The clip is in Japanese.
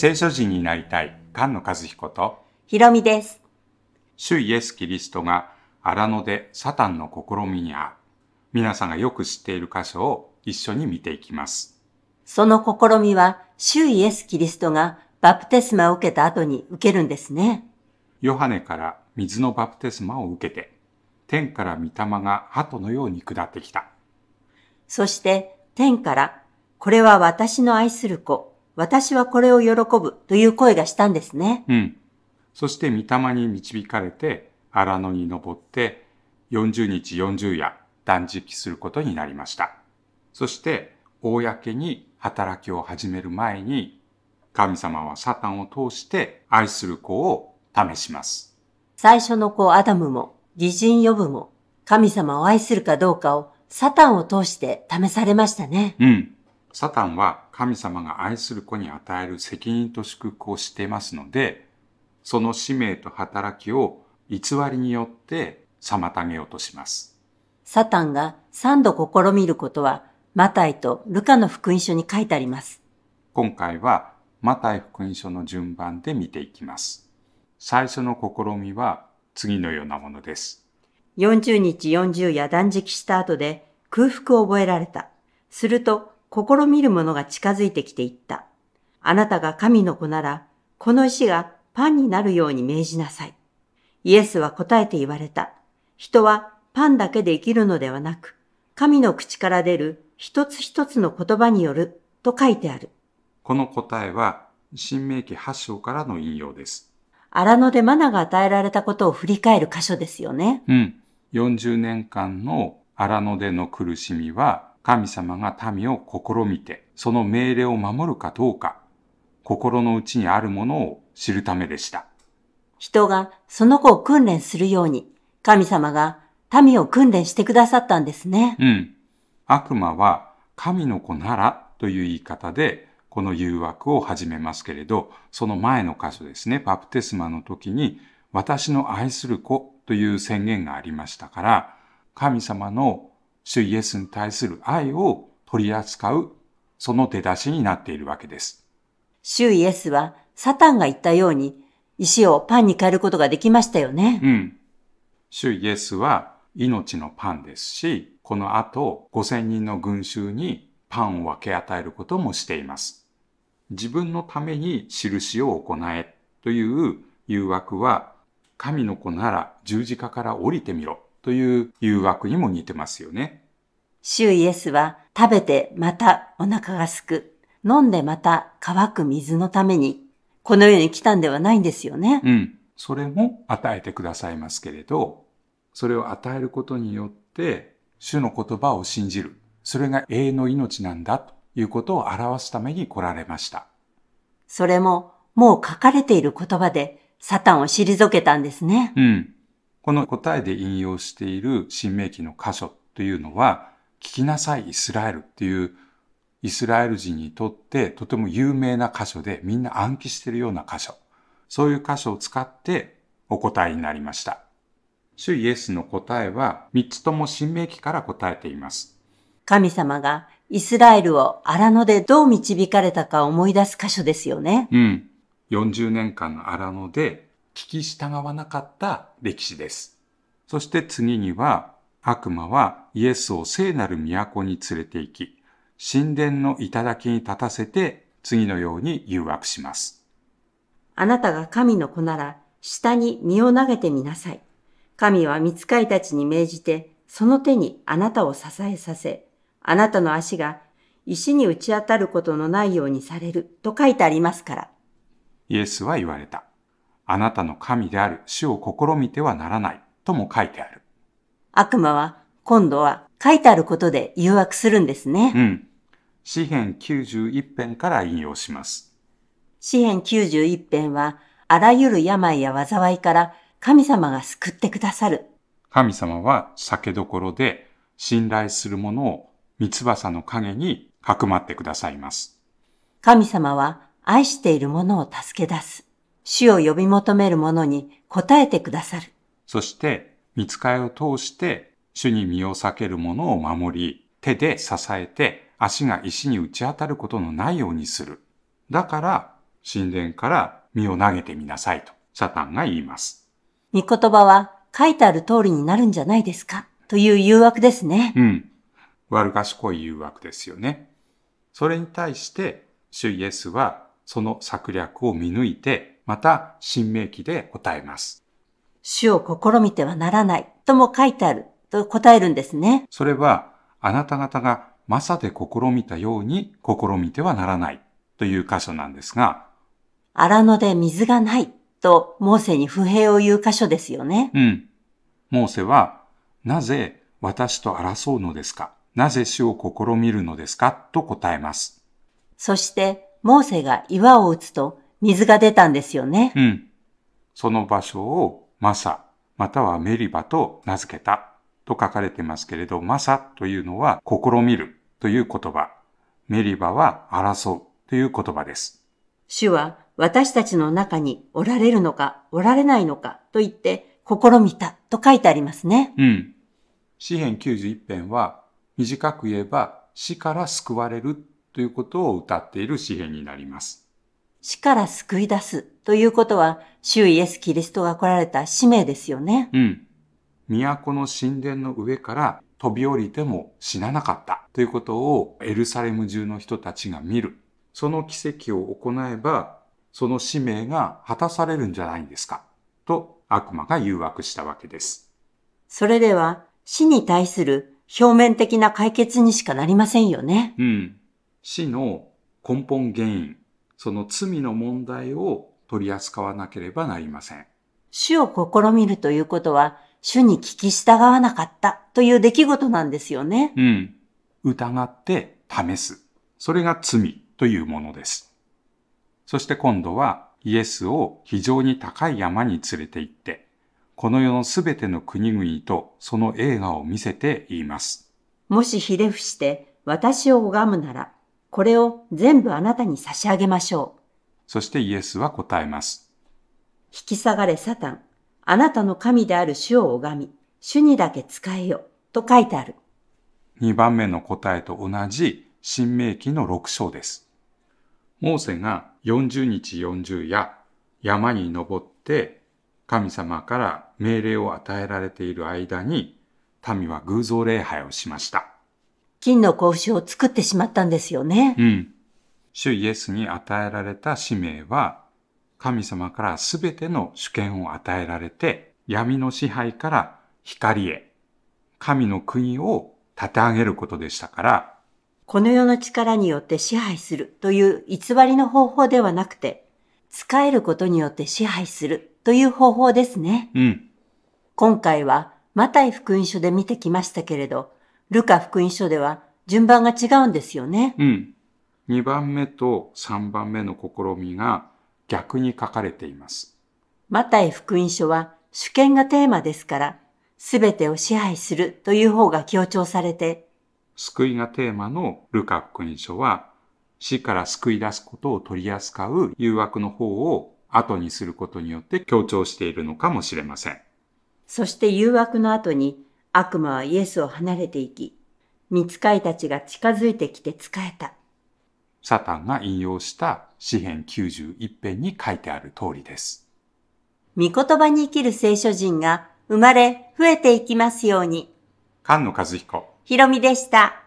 聖書人になりたい菅野和彦とひろみです。主イエス・キリストが荒野でサタンの試みにあう。皆さんがよく知っている箇所を一緒に見ていきます。その試みは、主イエス・キリストがバプテスマを受けた後に受けるんですね。ヨハネから水のバプテスマを受けて、天から御霊が鳩のように下ってきた。そして天から、これは私の愛する子、私はこれを喜ぶという声がしたんですね。うん。そして御霊に導かれて、荒野に登って、40日40夜断食することになりました。そして、公に働きを始める前に、神様はサタンを通して愛する子を試します。最初の子アダムも、偽人呼ぶも、神様を愛するかどうかをサタンを通して試されましたね。うん。サタンは神様が愛する子に与える責任と祝福をしてますので、その使命と働きを偽りによって妨げようとします。サタンが3度試みることは、マタイとルカの福音書に書いてあります。今回は、マタイ福音書の順番で見ていきます。最初の試みは、次のようなものです。40日40夜断食した後で空腹を覚えられた。すると試みるものが近づいてきていった。あなたが神の子なら、この石がパンになるように命じなさい。イエスは答えて言われた。人はパンだけで生きるのではなく、神の口から出る一つ一つの言葉によると書いてある。この答えは、新明記8章からの引用です。荒野でマナが与えられたことを振り返る箇所ですよね。うん。40年間の荒野での苦しみは、神様が民を試みて、その命令を守るかどうか、心の内にあるものを知るためでした。人がその子を訓練するように、神様が民を訓練してくださったんですね。うん。悪魔は神の子ならという言い方で、この誘惑を始めますけれど、その前の箇所ですね、バプテスマの時に、私の愛する子という宣言がありましたから、神様の主イエスに対する愛を取り扱う、その出だしになっているわけです。主イエスは、サタンが言ったように、石をパンに変えることができましたよね。うん。主イエスは、命のパンですし、この後、5000人の群衆にパンを分け与えることもしています。自分のために印を行えという誘惑は、神の子なら十字架から降りてみろという誘惑にも似てますよね。主イエスは食べてまたお腹がすく、飲んでまた乾く水のために、この世に来たんではないんですよね。うん。それも与えてくださいますけれど、それを与えることによって、主の言葉を信じる。それが永遠の命なんだということを表すために来られました。それももう書かれている言葉でサタンを退けたんですね。うん。この答えで引用している新明記の箇所というのは、聞きなさいイスラエルっていうイスラエル人にとってとても有名な箇所でみんな暗記しているような箇所。そういう箇所を使ってお答えになりました。主イエスの答えは3つとも新明記から答えています。神様がイスラエルを荒野でどう導かれたか思い出す箇所ですよね。うん。40年間の荒野で聞き従わなかった歴史です。そして次には、悪魔はイエスを聖なる都に連れて行き、神殿の頂に立たせて次のように誘惑します。あなたが神の子なら、下に身を投げてみなさい。神は見使いたちに命じて、その手にあなたを支えさせ、あなたの足が石に打ち当たることのないようにされると書いてありますから。イエスは言われた。あなたの神である死を試みてはならないとも書いてある。悪魔は今度は書いてあることで誘惑するんですね。うん。詩篇91編から引用します。詩篇91編は、あらゆる病や災いから神様が救ってくださる。神様は酒どころで信頼する者を三翼の影にかくまってくださいます。神様は愛している者を助け出す。主を呼び求める者に答えてくださる。そして、見つかいを通して、主に身を避ける者を守り、手で支えて、足が石に打ち当たることのないようにする。だから、神殿から身を投げてみなさいと、サタンが言います。御言葉は書いてある通りになるんじゃないですかという誘惑ですね。うん。悪賢い誘惑ですよね。それに対して、主イエスはその策略を見抜いてまた、新明記で答えます。主を試みてはならないとも書いてあると答えるんですね。それは、あなた方がまさで試みたように試みてはならないという箇所なんですが、荒野で水がないとモーセに不平を言う箇所ですよね。うん。モーセは、なぜ私と争うのですかなぜ死を試みるのですかと答えます。そして、モーセが岩を打つと、水が出たんですよね。うん。その場所をマサ、またはメリバと名付けたと書かれてますけれど、マサというのは試みるという言葉、メリバは争うという言葉です。主は私たちの中におられるのかおられないのかと言って試みたと書いてありますね。うん。詩編91編は短く言えば死から救われるということを歌っている詩編になります。死から救い出すということは、主イエス・キリストが来られた使命ですよね。うん。都の神殿の上から飛び降りても死ななかったということをエルサレム中の人たちが見る。その奇跡を行えば、その使命が果たされるんじゃないんですかと悪魔が誘惑したわけです。それでは死に対する表面的な解決にしかなりませんよね。うん。死の根本原因、その罪の問題を取り扱わなければなりません。主を試みるということは、主に聞き従わなかったという出来事なんですよね。うん。疑って試す。それが罪というものです。そして今度はイエスを非常に高い山に連れて行って、この世のすべての国々とその映画を見せて言います。もしひれ伏して私を拝むなら、これを全部あなたに差し上げましょう。そしてイエスは答えます。引き下がれサタン、あなたの神である主を拝み、主にだけ使えよ、と書いてある。2番目の答えと同じ、新明記の6章です。モーセが40日40夜、山に登って、神様から命令を与えられている間に、民は偶像礼拝をしました。金の子牛を作ってしまったんですよね。うん。主イエスに与えられた使命は、神様から全ての主権を与えられて、闇の支配から光へ、神の国を立て上げることでしたから、この世の力によって支配するという偽りの方法ではなくて、使えることによって支配するという方法ですね。うん。今回は、マタイ福音書で見てきましたけれど、ルカ福音書では順番が違うんですよね。うん。2番目と3番目の試みが逆に書かれています。マタイ福音書は主権がテーマですから、すべてを支配するという方が強調されて、救いがテーマのルカ福音書は、死から救い出すことを取り扱う誘惑の方を後にすることによって強調しているのかもしれません。そして誘惑の後に悪魔はイエスを離れていき、見つかいたちが近づいてきて仕えた。サタンが引用した詩編91編に書いてある通りです。御言葉に生きる聖書人が生まれ増えていきますように。菅野和彦。ひろみでした。